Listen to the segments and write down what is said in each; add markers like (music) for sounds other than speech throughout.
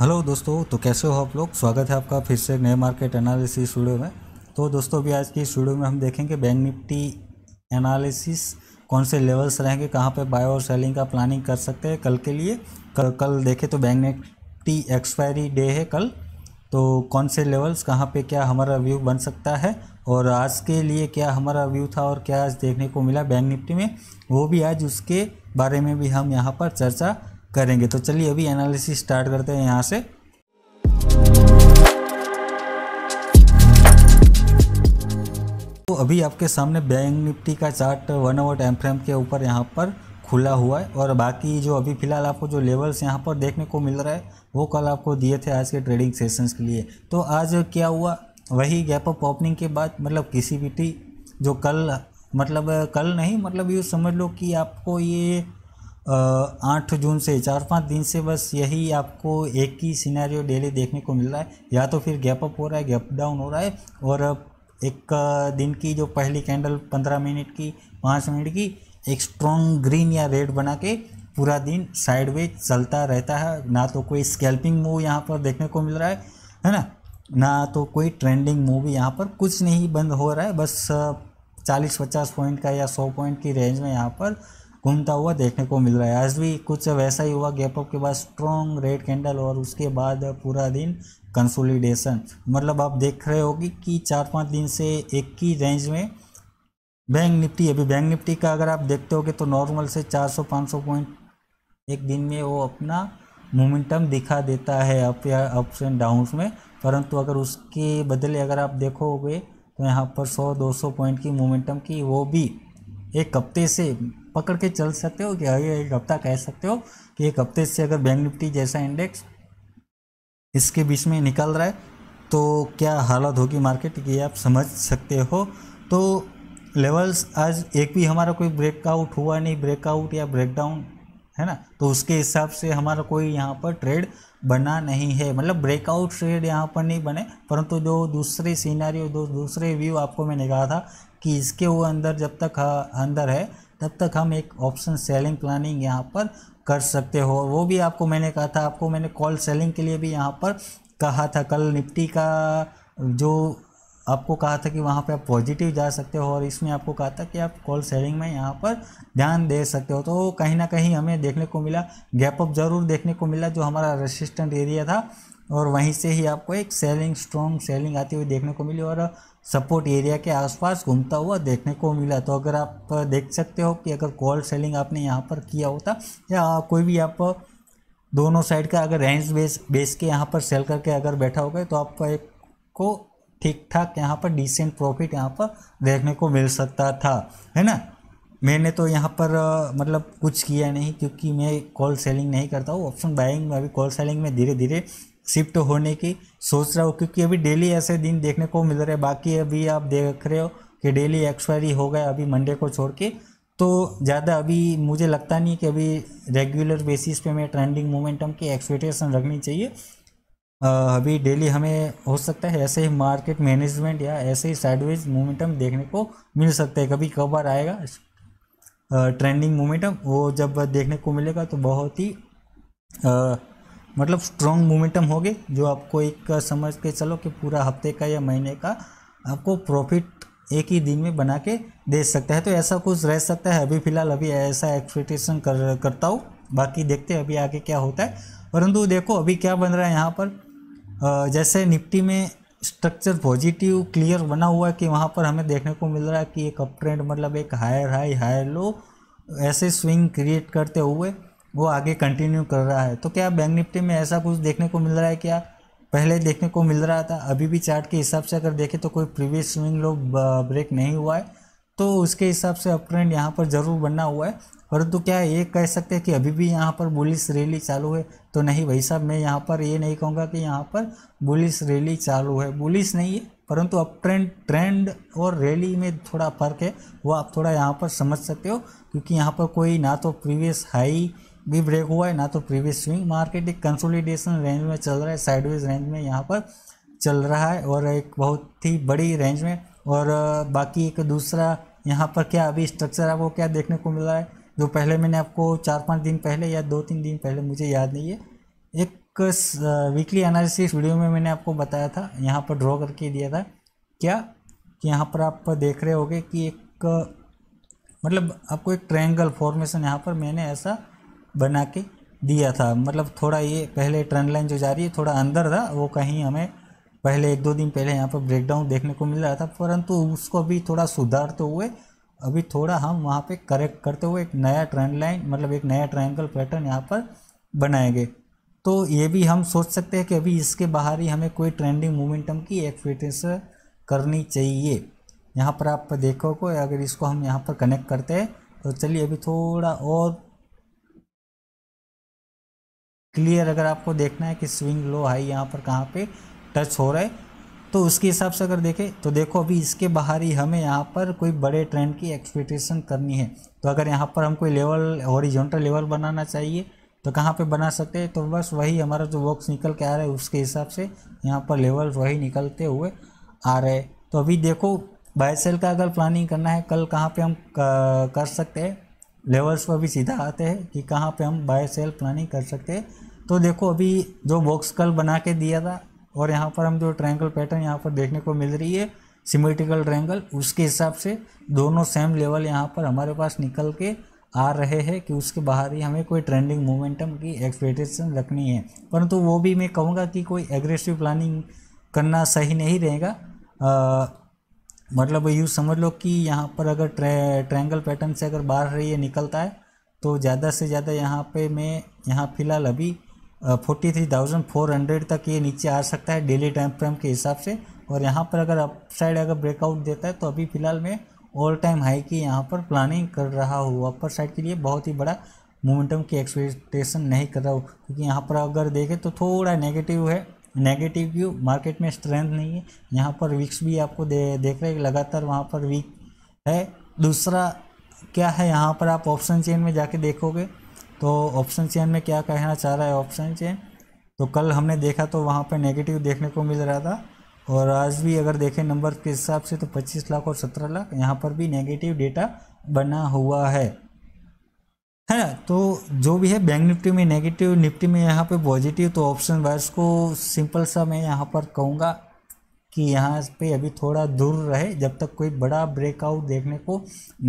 hello दोस्तों तो कैसे हो आप लोग स्वागत है आपका फिर से नए मार्केट एनालिसिस स्टूडियो में तो दोस्तों अभी आज की स्टूडियो में हम देखेंगे बैंक निफ्टी एनालिसिस कौन से लेवल्स रहेंगे कहाँ पे बाय और सेलिंग का प्लानिंग कर सकते हैं कल के लिए कल कल देखें तो बैंक निफ्टी एक्सपायरी डे है कल तो कौन से लेवल्स कहाँ पे क्या हमारा व्यू बन सकता है और आज के लिए क्या हमारा व्यू था और क्या आज देखने को मिला बैंक निफ्टी में वो भी आज उसके बारे में भी हम यहाँ पर चर्चा करेंगे तो चलिए अभी एनालिसिस स्टार्ट करते हैं यहाँ से तो अभी आपके सामने बैंक निफ्टी का chart one hour time frame के ऊपर यहाँ पर खुला हुआ है और बाकी जो अभी फ़िलहाल आपको जो लेवल्स यहाँ पर देखने को मिल रहा है वो कल आपको दिए थे आज के ट्रेडिंग सेशंस के लिए तो आज क्या हुआ वही गैप अप ओपनिंग के बाद मतलब किसी भी टी जो कल मतलब कल नहीं मतलब ये समझ लो कि आपको ये आठ जून से चार पाँच दिन से बस यही आपको एक ही सिनेरियो डेली देखने को मिल रहा है या तो फिर गैप अप हो रहा है गैप डाउन हो रहा है और एक दिन की जो पहली कैंडल पंद्रह मिनट की पाँच मिनट की एक स्ट्रॉन्ग ग्रीन या रेड बना के पूरा दिन साइडवेज चलता रहता है ना तो कोई स्कैल्पिंग मूव यहाँ पर देखने को मिल रहा है है ना ना तो कोई ट्रेंडिंग मूव यहाँ पर कुछ नहीं बंद हो रहा है बस चालीस पचास पॉइंट का या सौ पॉइंट की रेंज में यहाँ पर घूमता हुआ देखने को मिल रहा है आज भी कुछ वैसा ही हुआ गैप अप के बाद स्ट्रॉन्ग रेड कैंडल और उसके बाद पूरा दिन कंसोलिडेशन मतलब आप देख रहे होगी कि चार पाँच दिन से एक ही रेंज में बैंक निफ्टी अभी बैंक निफ्टी का अगर आप देखते होगे तो नॉर्मल से 400-500 पॉइंट एक दिन में वो अपना मोमेंटम दिखा देता है अप या अप्स एंड डाउन्स में परंतु अगर उसके बदले अगर आप देखोगे तो यहाँ पर 100-200 पॉइंट की मोमेंटम की वो भी एक हफ्ते से पकड़ के चल सकते हो कि हाँ, ये एक हफ्ता कह सकते हो कि एक हफ्ते से अगर बैंक निफ्टी जैसा इंडेक्स इसके बीच में निकल रहा है तो क्या हालत होगी मार्केट की आप समझ सकते हो तो लेवल्स आज एक भी हमारा कोई ब्रेकआउट हुआ नहीं ब्रेकआउट या ब्रेकडाउन है ना तो उसके हिसाब से हमारा कोई यहाँ पर ट्रेड बना नहीं है मतलब ब्रेकआउट ट्रेड यहाँ पर नहीं बने परंतु जो दूसरे सीनारी जो दूसरे व्यू आपको मैंने कहा था कि इसके वो अंदर जब तक हाँ, अंदर है तब तक हम एक ऑप्शन सेलिंग प्लानिंग यहाँ पर कर सकते हो वो भी आपको मैंने कहा था आपको मैंने कॉल सेलिंग के लिए भी यहाँ पर कहा था कल निफ्टी का जो आपको कहा था कि वहाँ पे आप पॉजिटिव जा सकते हो और इसमें आपको कहा था कि आप कॉल सेलिंग में यहाँ पर ध्यान दे सकते हो तो कहीं ना कहीं हमें देखने को मिला गैप अप ज़रूर देखने को मिला जो हमारा रेसिस्टेंट एरिया था और वहीं से ही आपको एक सेलिंग स्ट्रॉन्ग सेलिंग आती हुई देखने को मिली और सपोर्ट एरिया के आसपास घूमता हुआ देखने को मिला तो अगर आप देख सकते हो कि अगर कॉल सेलिंग आपने यहाँ पर किया होता या कोई भी आप दोनों साइड का अगर रेंज बेस बेस के यहाँ पर सेल करके अगर बैठा होगा तो आप एक को ठीक ठाक यहाँ पर डिसेंट प्रॉफिट यहाँ पर देखने को मिल सकता था है ना मैंने तो यहाँ पर मतलब कुछ किया नहीं क्योंकि मैं कॉल सेलिंग नहीं करता हूँ ऑप्शन बाइंग में अभी कॉल सेलिंग में धीरे धीरे शिफ्ट होने की सोच रहा हूँ क्योंकि अभी डेली ऐसे दिन देखने को मिल रहे हैं बाकी अभी आप देख रहे हो कि डेली एक्सपायरी हो गया अभी मंडे को छोड़ के तो ज़्यादा अभी मुझे लगता नहीं कि अभी रेगुलर बेसिस पे मैं ट्रेंडिंग मोमेंटम की एक्सपेक्टेशन रखनी चाहिए अभी डेली हमें हो सकता है ऐसे ही मार्केट मैनेजमेंट या ऐसे ही साइडवेज मोमेंटम देखने को मिल सकता है कभी कभार आएगा ट्रेंडिंग मोमेंटम वो जब देखने को मिलेगा तो बहुत ही मतलब स्ट्रॉन्ग मोमेंटम होगी जो आपको एक समझ के चलो कि पूरा हफ्ते का या महीने का आपको प्रॉफिट एक ही दिन में बना के दे सकता है तो ऐसा कुछ रह सकता है अभी फ़िलहाल अभी ऐसा एक्सपेक्टेशन कर करता हूँ बाकी देखते हैं अभी आगे क्या होता है परंतु देखो अभी क्या बन रहा है यहाँ पर जैसे निफ्टी में स्ट्रक्चर पॉजिटिव क्लियर बना हुआ है कि वहाँ पर हमें देखने को मिल रहा है कि एक अप ट्रेंड मतलब एक हायर हाई हायर लो ऐसे स्विंग क्रिएट करते हुए वो आगे कंटिन्यू कर रहा है तो क्या बैंक निफ्टी में ऐसा कुछ देखने को मिल रहा है क्या पहले देखने को मिल रहा था अभी भी चार्ट के हिसाब से अगर देखें तो कोई प्रीवियस स्विंग लो ब्रेक नहीं हुआ है तो उसके हिसाब से अप ट्रेंड यहाँ पर ज़रूर बना हुआ है परंतु क्या ये कह सकते हैं कि अभी भी यहाँ पर पुलिस रैली चालू है तो नहीं भाई साहब मैं यहाँ पर ये नहीं कहूँगा कि यहाँ पर पुलिस रैली चालू है पुलिस नहीं है परंतु अब ट्रेंड ट्रेंड और रैली में थोड़ा फ़र्क है वो आप थोड़ा यहाँ पर समझ सकते हो क्योंकि यहाँ पर कोई ना तो प्रीवियस हाई भी ब्रेक हुआ है ना तो प्रीवियस स्विंग मार्केट एक कंसोलिडेशन रेंज में चल रहा है साइडवेज रेंज में यहाँ पर चल रहा है और एक बहुत ही बड़ी रेंज में और बाकी एक दूसरा यहाँ पर क्या अभी स्ट्रक्चर है वो क्या देखने को मिल रहा है जो पहले मैंने आपको चार पाँच दिन पहले या दो तीन दिन पहले मुझे याद नहीं है एक वीकली एनालिसिस वीडियो में मैंने आपको बताया था यहाँ पर ड्रॉ करके दिया था क्या कि यहाँ पर आप देख रहे होगे कि एक मतलब आपको एक ट्रायंगल फॉर्मेशन यहाँ पर मैंने ऐसा बना के दिया था मतलब थोड़ा ये पहले ट्रेंड लाइन जो जा रही है थोड़ा अंदर था वो कहीं हमें पहले एक दो दिन पहले यहाँ पर ब्रेकडाउन देखने को मिल रहा था परंतु उसको भी थोड़ा सुधारते हुए अभी थोड़ा हम वहाँ पे करेक्ट करते हुए एक नया ट्रेंड लाइन मतलब एक नया ट्रायंगल पैटर्न यहाँ पर बनाएंगे तो ये भी हम सोच सकते हैं कि अभी इसके बाहर ही हमें कोई ट्रेंडिंग मोमेंटम की फिटनेस करनी चाहिए यहाँ पर आप देखोगे अगर इसको हम यहाँ पर कनेक्ट करते हैं तो चलिए अभी थोड़ा और क्लियर अगर आपको देखना है कि स्विंग लो हाई यहाँ पर कहाँ पे टच हो रहा है तो उसके हिसाब से अगर देखें तो देखो अभी इसके बाहर ही हमें यहाँ पर कोई बड़े ट्रेंड की एक्सपेक्टेशन करनी है तो अगर यहाँ पर हम कोई लेवल ओरिजेंटल लेवल बनाना चाहिए तो कहाँ पे बना सकते हैं तो बस वही हमारा जो बॉक्स निकल के आ रहा है उसके हिसाब से यहाँ पर लेवल वही निकलते हुए आ रहे हैं तो अभी देखो बाय सेल का अगर प्लानिंग करना है कल कहाँ पे हम कर सकते हैं लेवल्स पर भी सीधा आते हैं कि कहाँ पे हम बाय सेल प्लानिंग कर सकते हैं तो देखो अभी जो बॉक्स कल बना के दिया था और यहाँ पर हम जो ट्रायंगल पैटर्न यहाँ पर देखने को मिल रही है सिमेट्रिकल ट्रायंगल उसके हिसाब से दोनों सेम लेवल यहाँ पर हमारे पास निकल के आ रहे हैं कि उसके बाहर ही हमें कोई ट्रेंडिंग मोमेंटम की एक्सपेक्टेशन रखनी है परंतु वो भी मैं कहूँगा कि कोई एग्रेसिव प्लानिंग करना सही नहीं रहेगा मतलब यूँ समझ लो कि यहाँ पर अगर ट्रे पैटर्न से अगर बाहर है निकलता है तो ज़्यादा से ज़्यादा यहाँ पे मैं यहाँ फ़िलहाल अभी forty three thousand four hundred तक ये नीचे आ सकता है डेली टाइम फ्रेम के हिसाब से और यहाँ पर अगर अपसाइड अगर ब्रेकआउट देता है तो अभी फ़िलहाल मैं ऑल टाइम हाई की यहाँ पर प्लानिंग कर रहा हूँ अपर साइड के लिए बहुत ही बड़ा मोमेंटम की एक्सपेक्टेशन नहीं कर रहा हूँ क्योंकि यहाँ पर अगर देखें तो थोड़ा नेगेटिव है नेगेटिव व्यू मार्केट में स्ट्रेंथ नहीं है यहाँ पर वीक्स भी आपको दे देख रहे हैं लगातार वहाँ पर वीक है दूसरा क्या है यहाँ पर आप ऑप्शन चेन में जाके देखोगे तो ऑप्शन चेन में क्या कहना चाह रहा है ऑप्शन चेन तो कल हमने देखा तो वहाँ पर नेगेटिव देखने को मिल रहा था और आज भी अगर देखें नंबर के हिसाब से तो 25 लाख और 17 लाख यहाँ पर भी नेगेटिव डेटा बना हुआ है है ना तो जो भी है बैंक निफ्टी में नेगेटिव निफ्टी में यहाँ पे पॉजिटिव तो ऑप्शन वाइज को सिंपल सा मैं यहाँ पर कहूँगा कि यहाँ पे अभी थोड़ा दूर रहे जब तक कोई बड़ा ब्रेकआउट देखने को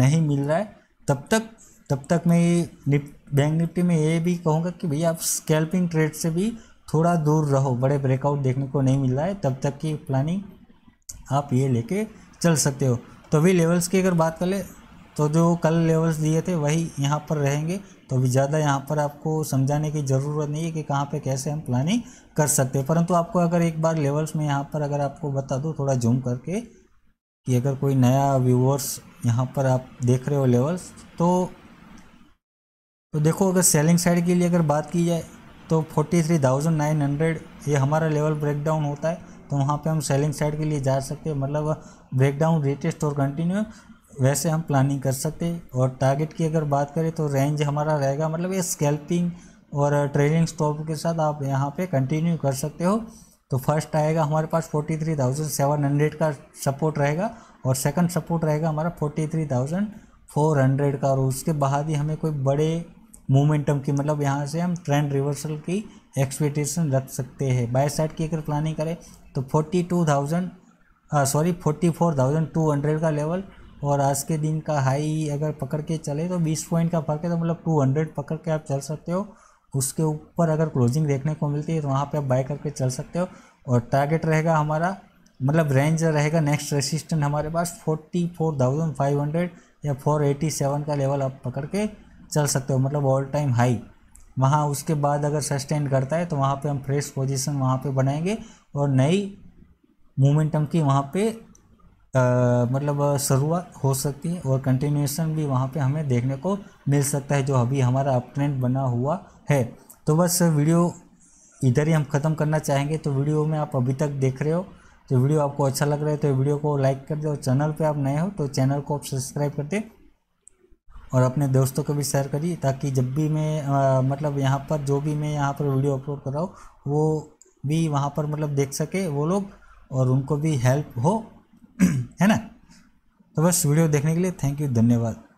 नहीं मिल रहा है तब तक तब तक मैं ये निप बैंक निफ्टी में ये भी कहूँगा कि भैया आप स्कैल्पिंग ट्रेड से भी थोड़ा दूर रहो बड़े ब्रेकआउट देखने को नहीं मिल रहा है तब तक की प्लानिंग आप ये लेके चल सकते हो तो अभी लेवल्स की अगर बात कर ले तो जो कल लेवल्स दिए थे वही यहाँ पर रहेंगे तो अभी ज़्यादा यहाँ पर आपको समझाने की ज़रूरत नहीं है कि कहाँ पे कैसे हम प्लानिंग कर सकते हैं परंतु आपको अगर एक बार लेवल्स में यहाँ पर अगर आपको बता दूँ थोड़ा जूम करके कि अगर कोई नया व्यूवर्स यहाँ पर आप देख रहे हो लेवल्स तो तो देखो अगर सेलिंग साइड के लिए अगर बात की जाए तो 43,900 ये हमारा लेवल ब्रेकडाउन होता है तो वहाँ पे हम सेलिंग साइड के लिए जा सकते हैं मतलब ब्रेकडाउन रेटेस्ट और कंटिन्यू वैसे हम प्लानिंग कर सकते हैं और टारगेट की अगर बात करें तो रेंज हमारा रहेगा मतलब ये स्केल्पिंग और ट्रेलिंग स्टॉप के साथ आप यहाँ पे कंटिन्यू कर सकते हो तो फर्स्ट आएगा हमारे पास 43,700 का सपोर्ट रहेगा और सेकंड सपोर्ट रहेगा हमारा 43,400 का और उसके बाद ही हमें कोई बड़े मोमेंटम की मतलब यहाँ से हम ट्रेंड रिवर्सल की एक्सपेक्टेशन रख सकते हैं बाय साइड की अगर प्लानिंग करें तो forty two thousand sorry forty four thousand two hundred का लेवल और आज के दिन का हाई अगर पकड़ के चले तो बीस पॉइंट का फर्क है तो मतलब टू हंड्रेड पकड़ के आप चल सकते हो उसके ऊपर अगर क्लोजिंग देखने को मिलती है तो वहाँ पर आप बाय करके चल सकते हो और टारगेट रहेगा हमारा मतलब रेंज रहेगा नेक्स्ट रेसिस्टेंट हमारे पास forty four thousand five hundred या फोर एटी सेवन का लेवल आप पकड़ के चल सकते हो मतलब ऑल टाइम हाई वहाँ उसके बाद अगर सस्टेन करता है तो वहाँ पे हम फ्रेश पोजीशन वहाँ पे बनाएंगे और नई मोमेंटम की वहाँ पे आ, मतलब शुरुआत हो सकती है और कंटिन्यूएशन भी वहाँ पे हमें देखने को मिल सकता है जो अभी हमारा अप ट्रेंड बना हुआ है तो बस वीडियो इधर ही हम ख़त्म करना चाहेंगे तो वीडियो में आप अभी तक देख रहे हो तो वीडियो आपको अच्छा लग रहा है तो वीडियो को लाइक कर दे और चैनल पे आप नए हो तो चैनल को आप सब्सक्राइब कर दें और अपने दोस्तों को भी शेयर करिए ताकि जब भी मैं आ, मतलब यहाँ पर जो भी मैं यहाँ पर वीडियो अपलोड कर रहा हूँ वो भी वहाँ पर मतलब देख सके वो लोग और उनको भी हेल्प हो (clears throat) है ना तो बस वीडियो देखने के लिए थैंक यू धन्यवाद